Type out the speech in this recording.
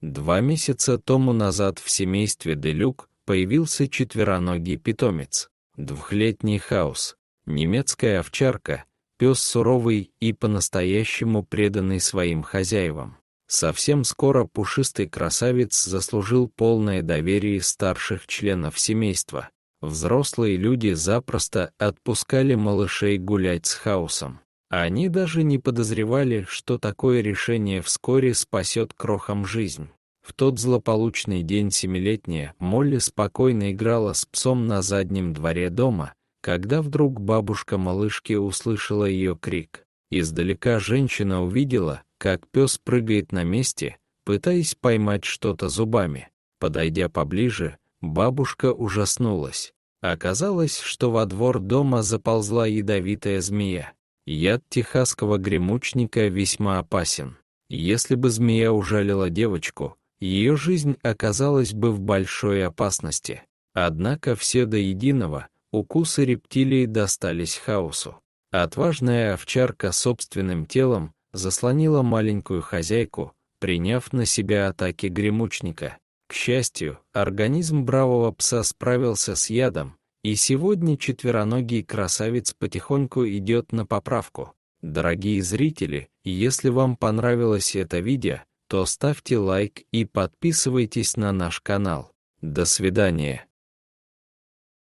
Два месяца тому назад в семействе Делюк появился четвероногий питомец, двухлетний хаос, немецкая овчарка, пес суровый и по-настоящему преданный своим хозяевам. Совсем скоро пушистый красавец заслужил полное доверие старших членов семейства. Взрослые люди запросто отпускали малышей гулять с хаосом. Они даже не подозревали, что такое решение вскоре спасет крохам жизнь. В тот злополучный день семилетняя Молли спокойно играла с псом на заднем дворе дома, когда вдруг бабушка малышки услышала ее крик. Издалека женщина увидела, как пес прыгает на месте, пытаясь поймать что-то зубами. Подойдя поближе, бабушка ужаснулась. Оказалось, что во двор дома заползла ядовитая змея. Яд техасского гремучника весьма опасен. Если бы змея ужалила девочку, ее жизнь оказалась бы в большой опасности. Однако все до единого укусы рептилии достались хаосу. Отважная овчарка собственным телом заслонила маленькую хозяйку, приняв на себя атаки гремучника. К счастью, организм бравого пса справился с ядом, и сегодня четвероногий красавец потихоньку идет на поправку. Дорогие зрители, если вам понравилось это видео, то ставьте лайк и подписывайтесь на наш канал. До свидания.